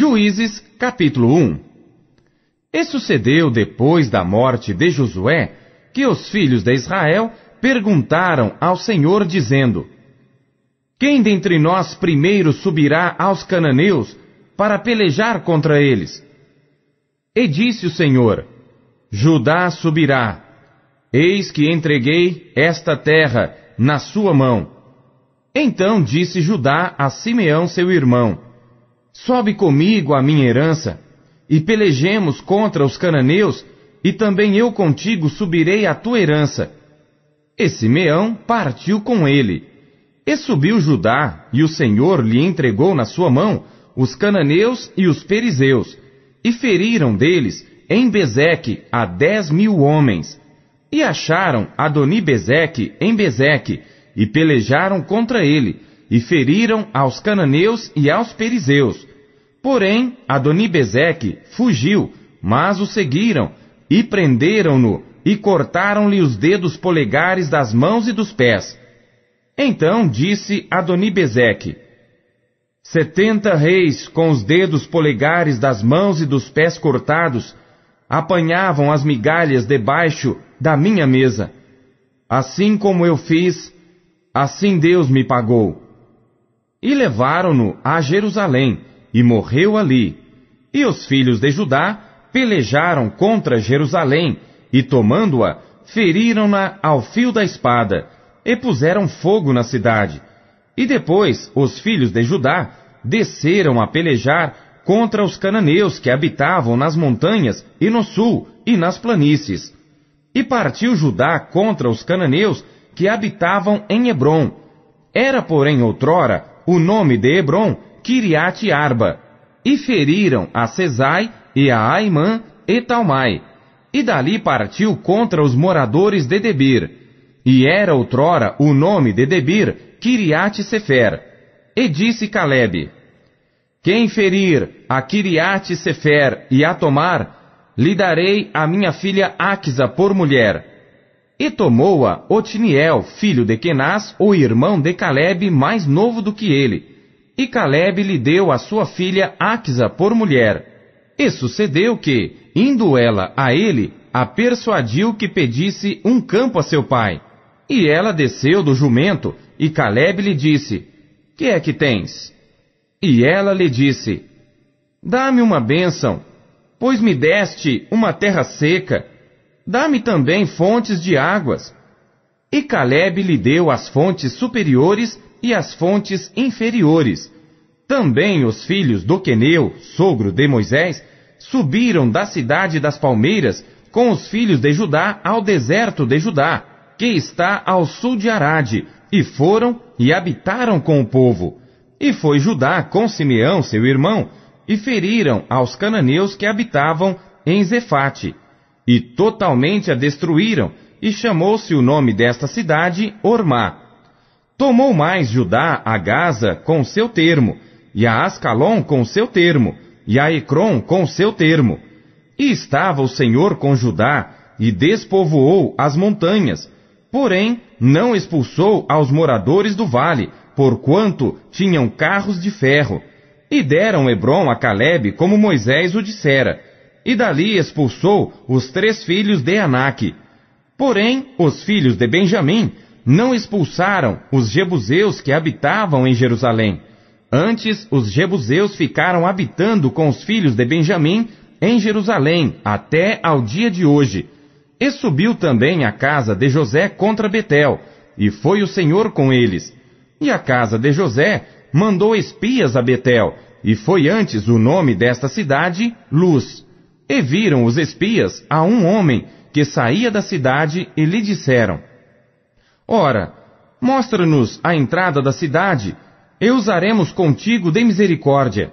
Juízes, capítulo 1 E sucedeu depois da morte de Josué, que os filhos de Israel perguntaram ao Senhor, dizendo: Quem dentre nós primeiro subirá aos cananeus para pelejar contra eles? E disse o Senhor: Judá subirá. Eis que entreguei esta terra na sua mão. Então disse Judá a Simeão seu irmão: Sobe comigo a minha herança, e pelejemos contra os cananeus, e também eu contigo subirei a tua herança. E Simeão partiu com ele. E subiu Judá, e o Senhor lhe entregou na sua mão os cananeus e os perizeus, e feriram deles em Bezeque a dez mil homens. E acharam Adoni Bezeque em Bezeque, e pelejaram contra ele, e feriram aos cananeus e aos perizeus. Porém, Adonibezeque fugiu, mas o seguiram, e prenderam-no, e cortaram-lhe os dedos polegares das mãos e dos pés. Então disse Adonibezeque, Setenta reis com os dedos polegares das mãos e dos pés cortados apanhavam as migalhas debaixo da minha mesa. Assim como eu fiz, assim Deus me pagou. E levaram-no a Jerusalém, e morreu ali. E os filhos de Judá pelejaram contra Jerusalém, e tomando-a, feriram-na ao fio da espada, e puseram fogo na cidade. E depois os filhos de Judá desceram a pelejar contra os cananeus que habitavam nas montanhas e no sul e nas planícies. E partiu Judá contra os cananeus que habitavam em Hebron. Era, porém, outrora o nome de Hebron Kiriat Arba, e feriram a Cesai e a Aimã e Talmai, e dali partiu contra os moradores de Debir, e era outrora o nome de Debir Kiriat Sefer, e disse Caleb, quem ferir a Kiriat Sefer e a Tomar, lhe darei a minha filha Aquisa por mulher, e tomou-a Otiniel, filho de Kenaz, o irmão de Caleb, mais novo do que ele. E Caleb lhe deu a sua filha Axa por mulher. E sucedeu que, indo ela a ele, a persuadiu que pedisse um campo a seu pai. E ela desceu do jumento, e Caleb lhe disse: Que é que tens? E ela lhe disse: Dá-me uma bênção, pois me deste uma terra seca Dá-me também fontes de águas. E Caleb lhe deu as fontes superiores e as fontes inferiores. Também os filhos do Queneu, sogro de Moisés, subiram da cidade das palmeiras com os filhos de Judá ao deserto de Judá, que está ao sul de Arade, e foram e habitaram com o povo. E foi Judá com Simeão, seu irmão, e feriram aos cananeus que habitavam em Zefate, e totalmente a destruíram, e chamou-se o nome desta cidade Ormá. Tomou mais Judá a Gaza com seu termo, e a Ascalon com seu termo, e a Ecrom com seu termo. E estava o Senhor com Judá, e despovoou as montanhas, porém não expulsou aos moradores do vale, porquanto tinham carros de ferro. E deram Hebron a Caleb como Moisés o dissera, e dali expulsou os três filhos de Anak. Porém, os filhos de Benjamim não expulsaram os jebuseus que habitavam em Jerusalém. Antes, os jebuseus ficaram habitando com os filhos de Benjamim em Jerusalém até ao dia de hoje. E subiu também a casa de José contra Betel, e foi o Senhor com eles. E a casa de José mandou espias a Betel, e foi antes o nome desta cidade Luz. E viram os espias a um homem que saía da cidade e lhe disseram: Ora, mostra-nos a entrada da cidade, e usaremos contigo de misericórdia.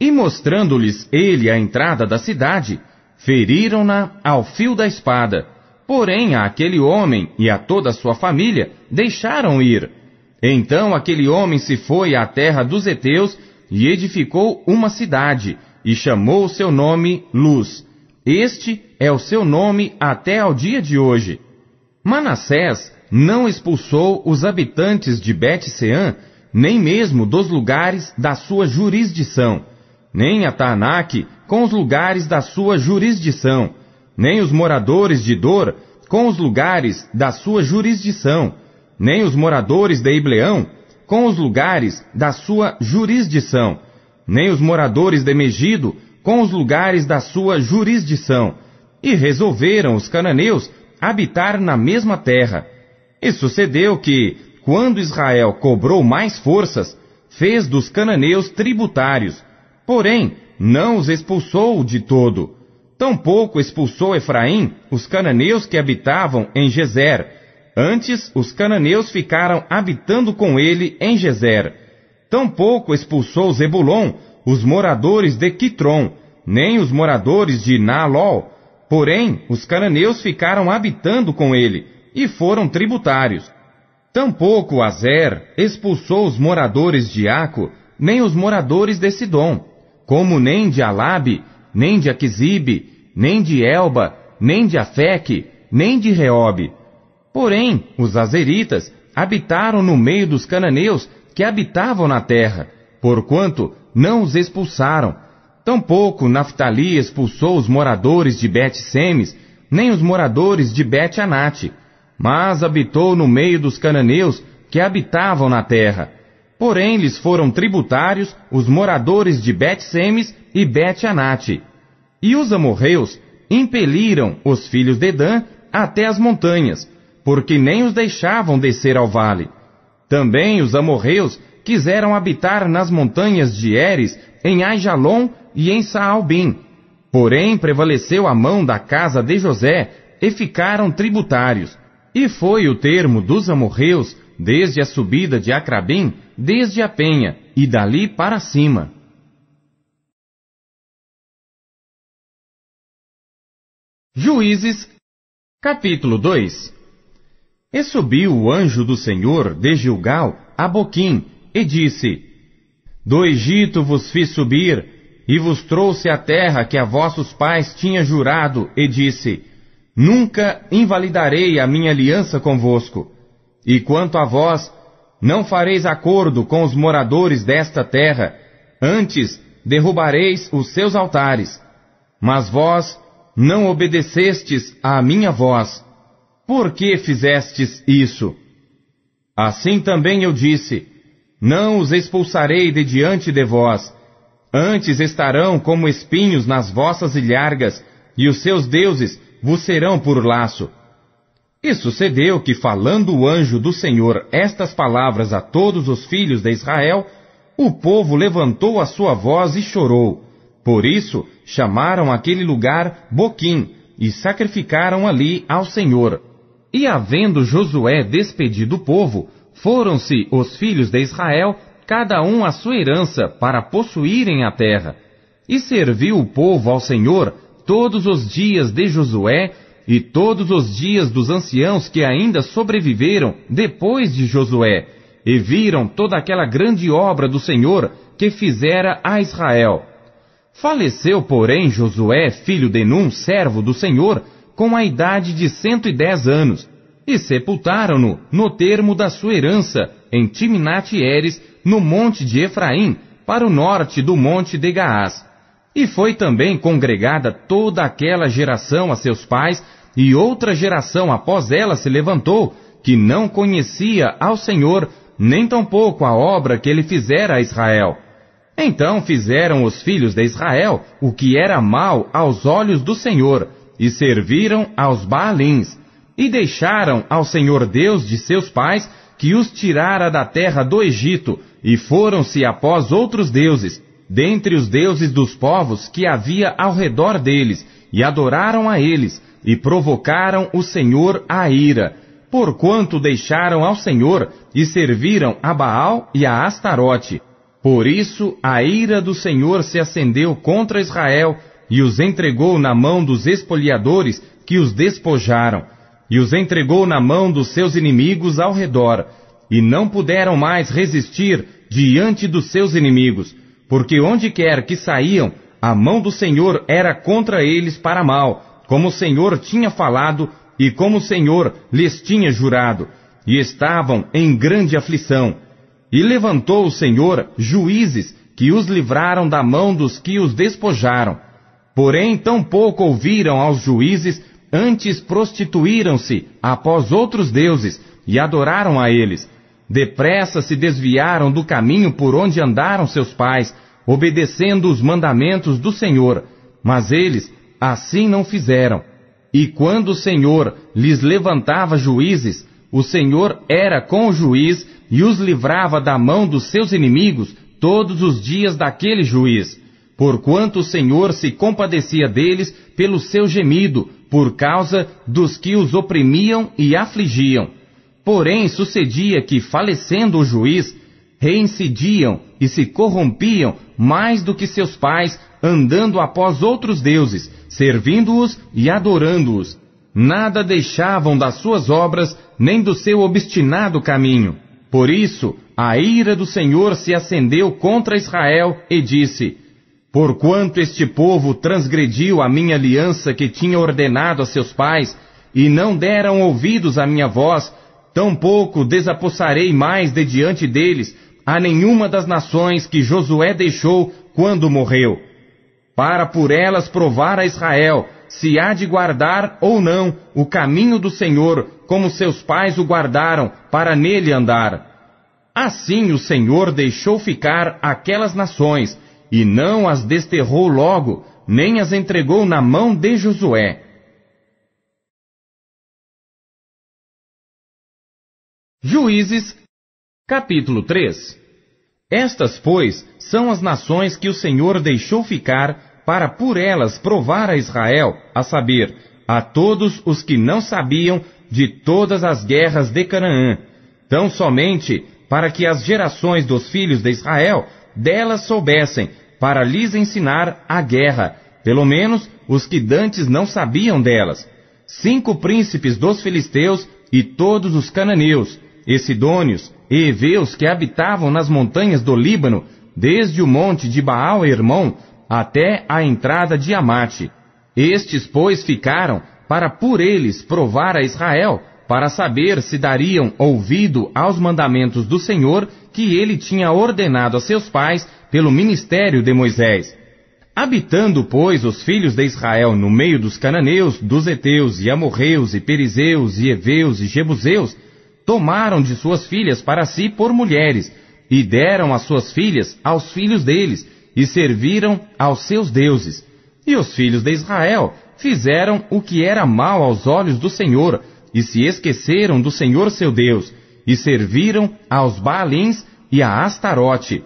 E mostrando-lhes ele a entrada da cidade, feriram-na ao fio da espada. Porém, a aquele homem e a toda a sua família deixaram ir. Então aquele homem se foi à terra dos heteus e edificou uma cidade, e chamou o seu nome Luz. Este é o seu nome até ao dia de hoje. Manassés não expulsou os habitantes de Bet-Seã, nem mesmo dos lugares da sua jurisdição, nem a com os lugares da sua jurisdição, nem os moradores de Dor com os lugares da sua jurisdição, nem os moradores de Ibleão com os lugares da sua jurisdição, nem os moradores de Megido com os lugares da sua jurisdição, e resolveram os cananeus habitar na mesma terra. E sucedeu que, quando Israel cobrou mais forças, fez dos cananeus tributários, porém não os expulsou de todo. Tampouco expulsou Efraim os cananeus que habitavam em Gezer. Antes, os cananeus ficaram habitando com ele em Gezer. Tampouco expulsou Zebulon os moradores de Quitron, nem os moradores de Naalol. Porém, os cananeus ficaram habitando com ele, e foram tributários. Tampouco Azer expulsou os moradores de Aco, nem os moradores de Sidom, como nem de Alabe, nem de Aquisibe, nem de Elba, nem de Afeque, nem de Reob. Porém, os azeritas habitaram no meio dos cananeus que habitavam na terra, porquanto não os expulsaram. Tampouco Naftali expulsou os moradores de Bet-Semes, nem os moradores de Bet-Anate, mas habitou no meio dos cananeus que habitavam na terra. Porém lhes foram tributários os moradores de Bet-Semes e Bet-Anate. E os amorreus impeliram os filhos de Dan até as montanhas, porque nem os deixavam descer ao vale. Também os amorreus quiseram habitar nas montanhas de Eres, em Ajalon e em Saalbim. Porém prevaleceu a mão da casa de José, e ficaram tributários. E foi o termo dos amorreus, desde a subida de Acrabim, desde a penha, e dali para cima. Juízes, capítulo 2 e subiu o anjo do Senhor de Gilgal a Boquim, e disse: Do Egito vos fiz subir, e vos trouxe a terra que a vossos pais tinha jurado, e disse: Nunca invalidarei a minha aliança convosco. E quanto a vós, não fareis acordo com os moradores desta terra, antes derrubareis os seus altares. Mas vós não obedecestes à minha voz. Por que fizestes isso? Assim também eu disse: Não os expulsarei de diante de vós. Antes estarão como espinhos nas vossas ilhargas, e os seus deuses vos serão por laço. E sucedeu que, falando o anjo do Senhor estas palavras a todos os filhos de Israel, o povo levantou a sua voz e chorou. Por isso chamaram aquele lugar Boquim, e sacrificaram ali ao Senhor. E havendo Josué despedido o povo, foram-se os filhos de Israel, cada um à sua herança, para possuírem a terra. E serviu o povo ao Senhor todos os dias de Josué e todos os dias dos anciãos que ainda sobreviveram depois de Josué, e viram toda aquela grande obra do Senhor que fizera a Israel. Faleceu, porém, Josué, filho de Num, servo do Senhor, com a idade de 110 anos, e sepultaram-no no termo da sua herança, em Timnat-Eres, no monte de Efraim, para o norte do monte de Gaás. E foi também congregada toda aquela geração a seus pais, e outra geração após ela se levantou, que não conhecia ao Senhor, nem tampouco a obra que ele fizera a Israel. Então fizeram os filhos de Israel o que era mal aos olhos do Senhor, e serviram aos Baalins, e deixaram ao Senhor Deus de seus pais, que os tirara da terra do Egito, e foram-se após outros deuses, dentre os deuses dos povos que havia ao redor deles, e adoraram a eles, e provocaram o Senhor à ira, porquanto deixaram ao Senhor e serviram a Baal e a Astarote. Por isso a ira do Senhor se acendeu contra Israel e os entregou na mão dos espoliadores que os despojaram, e os entregou na mão dos seus inimigos ao redor, e não puderam mais resistir diante dos seus inimigos, porque onde quer que saíam, a mão do Senhor era contra eles para mal, como o Senhor tinha falado e como o Senhor lhes tinha jurado, e estavam em grande aflição. E levantou o Senhor juízes que os livraram da mão dos que os despojaram, Porém, tão pouco ouviram aos juízes, antes prostituíram-se após outros deuses e adoraram a eles. Depressa se desviaram do caminho por onde andaram seus pais, obedecendo os mandamentos do Senhor. Mas eles assim não fizeram. E quando o Senhor lhes levantava juízes, o Senhor era com o juiz e os livrava da mão dos seus inimigos todos os dias daquele juiz porquanto o Senhor se compadecia deles pelo seu gemido, por causa dos que os oprimiam e afligiam. Porém, sucedia que, falecendo o juiz, reincidiam e se corrompiam mais do que seus pais, andando após outros deuses, servindo-os e adorando-os. Nada deixavam das suas obras, nem do seu obstinado caminho. Por isso, a ira do Senhor se acendeu contra Israel e disse: Porquanto este povo transgrediu a minha aliança que tinha ordenado a seus pais, e não deram ouvidos à minha voz, tampouco desapossarei mais de diante deles a nenhuma das nações que Josué deixou quando morreu, para por elas provar a Israel se há de guardar ou não o caminho do Senhor, como seus pais o guardaram, para nele andar. Assim o Senhor deixou ficar aquelas nações, e não as desterrou logo, nem as entregou na mão de Josué. Juízes, capítulo 3 Estas, pois, são as nações que o Senhor deixou ficar para por elas provar a Israel, a saber, a todos os que não sabiam de todas as guerras de Canaã, tão somente para que as gerações dos filhos de Israel delas soubessem para lhes ensinar a guerra, pelo menos os que dantes não sabiam delas. Cinco príncipes dos filisteus e todos os cananeus, e sidônios e heveus que habitavam nas montanhas do Líbano, desde o monte de Baal Hermon até a entrada de Amate. Estes, pois, ficaram para por eles provar a Israel, para saber se dariam ouvido aos mandamentos do Senhor que ele tinha ordenado a seus pais pelo ministério de Moisés. Habitando, pois, os filhos de Israel no meio dos cananeus, dos heteus, e amorreus, e perizeus, e heveus, e jebuseus, tomaram de suas filhas para si por mulheres, e deram as suas filhas aos filhos deles, e serviram aos seus deuses. E os filhos de Israel fizeram o que era mal aos olhos do Senhor, e se esqueceram do Senhor seu Deus, e serviram aos Baalins e a Astarote,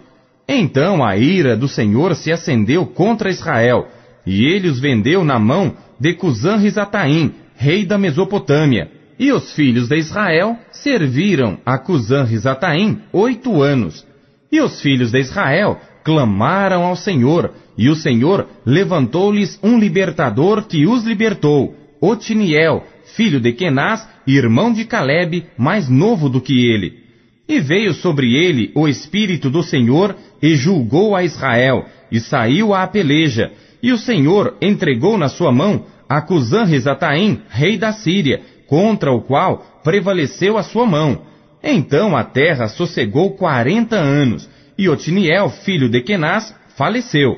então a ira do Senhor se acendeu contra Israel, e ele os vendeu na mão de Cusã Risataim, rei da Mesopotâmia. E os filhos de Israel serviram a Cusã Risataim oito anos. E os filhos de Israel clamaram ao Senhor, e o Senhor levantou-lhes um libertador que os libertou, Otiniel, filho de Kenaz, irmão de Caleb, mais novo do que ele. E veio sobre ele o Espírito do Senhor e julgou a Israel, e saiu à peleja. E o Senhor entregou na sua mão Cusã Rezataim, rei da Síria, contra o qual prevaleceu a sua mão. Então a terra sossegou quarenta anos, e Otiniel, filho de Kenaz, faleceu.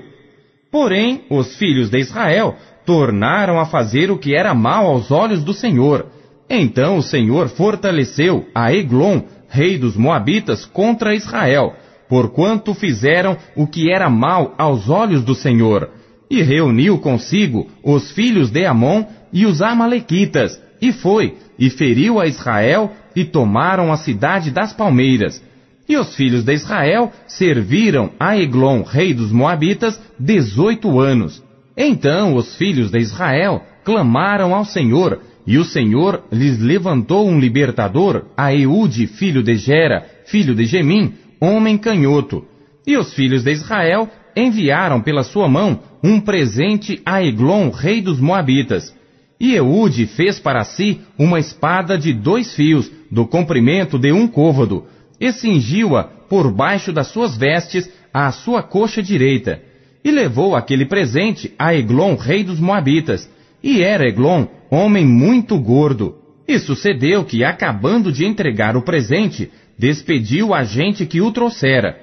Porém, os filhos de Israel tornaram a fazer o que era mal aos olhos do Senhor. Então o Senhor fortaleceu a Eglon, rei dos Moabitas, contra Israel, porquanto fizeram o que era mal aos olhos do Senhor. E reuniu consigo os filhos de Amon e os Amalequitas, e foi, e feriu a Israel, e tomaram a cidade das palmeiras. E os filhos de Israel serviram a Eglon, rei dos Moabitas, dezoito anos. Então os filhos de Israel clamaram ao Senhor, e o Senhor lhes levantou um libertador, a Eude, filho de Gera, filho de Gemim, homem canhoto. E os filhos de Israel enviaram pela sua mão um presente a Eglon, rei dos Moabitas. E Eude fez para si uma espada de dois fios, do comprimento de um côvado, e cingiu-a por baixo das suas vestes à sua coxa direita. E levou aquele presente a Eglon, rei dos Moabitas. E era Eglon, homem muito gordo. E sucedeu que, acabando de entregar o presente, despediu a gente que o trouxera.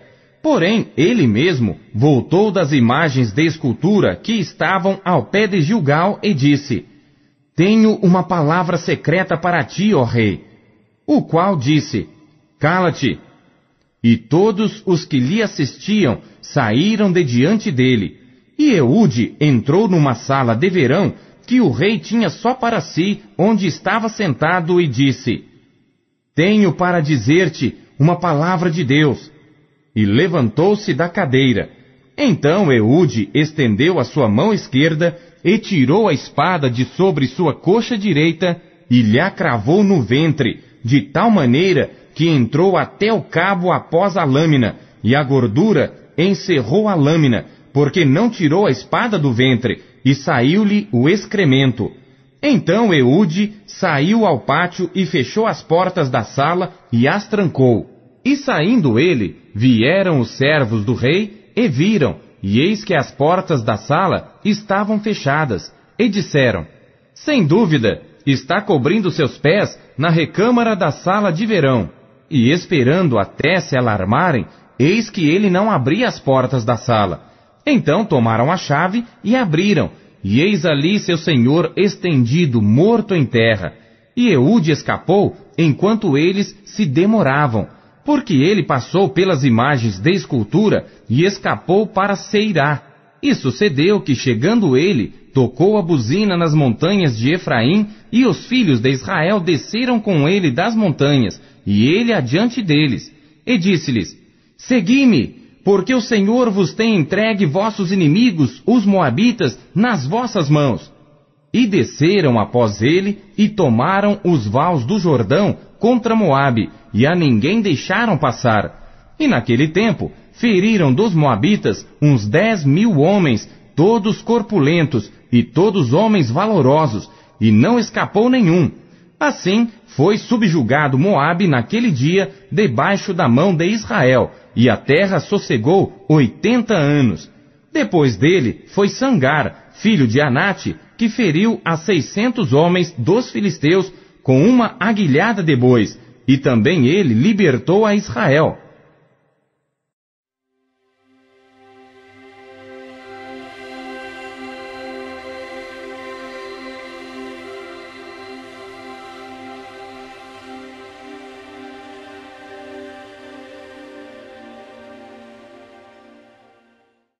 Porém, ele mesmo voltou das imagens de escultura que estavam ao pé de Gilgal e disse: Tenho uma palavra secreta para ti, ó rei. O qual disse: Cala-te. E todos os que lhe assistiam saíram de diante dele. E Eude entrou numa sala de verão que o rei tinha só para si, onde estava sentado, e disse: Tenho para dizer-te uma palavra de Deus. E levantou-se da cadeira. Então Eude estendeu a sua mão esquerda e tirou a espada de sobre sua coxa direita e lhe a cravou no ventre, de tal maneira que entrou até o cabo após a lâmina, e a gordura encerrou a lâmina, porque não tirou a espada do ventre, e saiu-lhe o excremento. Então Eude saiu ao pátio e fechou as portas da sala e as trancou. E saindo ele, vieram os servos do rei e viram, e eis que as portas da sala estavam fechadas, e disseram: Sem dúvida, está cobrindo seus pés na recâmara da sala de verão. E esperando até se alarmarem, eis que ele não abria as portas da sala. Então tomaram a chave e abriram, e eis ali seu senhor estendido, morto em terra. E Eude escapou enquanto eles se demoravam, porque ele passou pelas imagens de escultura e escapou para Seirá. E sucedeu que, chegando ele, tocou a buzina nas montanhas de Efraim, e os filhos de Israel desceram com ele das montanhas, e ele adiante deles. E disse-lhes: Segui-me, porque o Senhor vos tem entregue vossos inimigos, os Moabitas, nas vossas mãos. E desceram após ele e tomaram os vaus do Jordão contra Moabe, e a ninguém deixaram passar. E naquele tempo feriram dos Moabitas uns dez mil homens, todos corpulentos e todos homens valorosos, e não escapou nenhum. Assim foi subjugado Moabe naquele dia debaixo da mão de Israel, e a terra sossegou oitenta anos. Depois dele foi Sangar, filho de Anate, que feriu a seiscentos homens dos filisteus com uma aguilhada de bois, e também ele libertou a Israel.